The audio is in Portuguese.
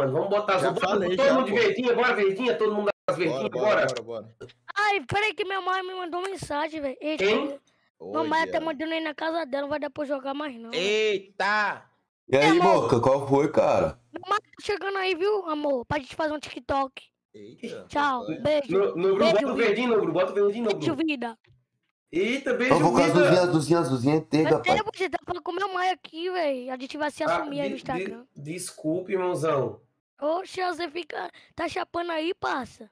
pano. Vamos botar as outras. Todo já, mundo de verdinha, bora verdinha, todo mundo das verdinhas, bora. bora. bora, bora. Ai, peraí que minha mãe me mandou mensagem, velho. Quem? Mamãe até tá mandando aí na casa dela, não vai dar pra jogar mais não. Eita! E aí, irmão, Moca, qual foi, cara? Mamãe tá chegando aí, viu, amor? Pra gente fazer um TikTok. Eita, Tchau, beijo. No, no grupo, bota o verdinho, no grupo, bota o verdinho, no grupo. Beijo, vida. Eita, beijo, vida. Eu vou com as luzinhas, as luzinhas, as luzinhas, entenda, pai. Eu tenho, tá falando com minha mãe aqui, velho. A gente vai se ah, assumir ah, aí no Instagram. De, desculpe, irmãozão. Oxe, você fica. Tá chapando aí, parça?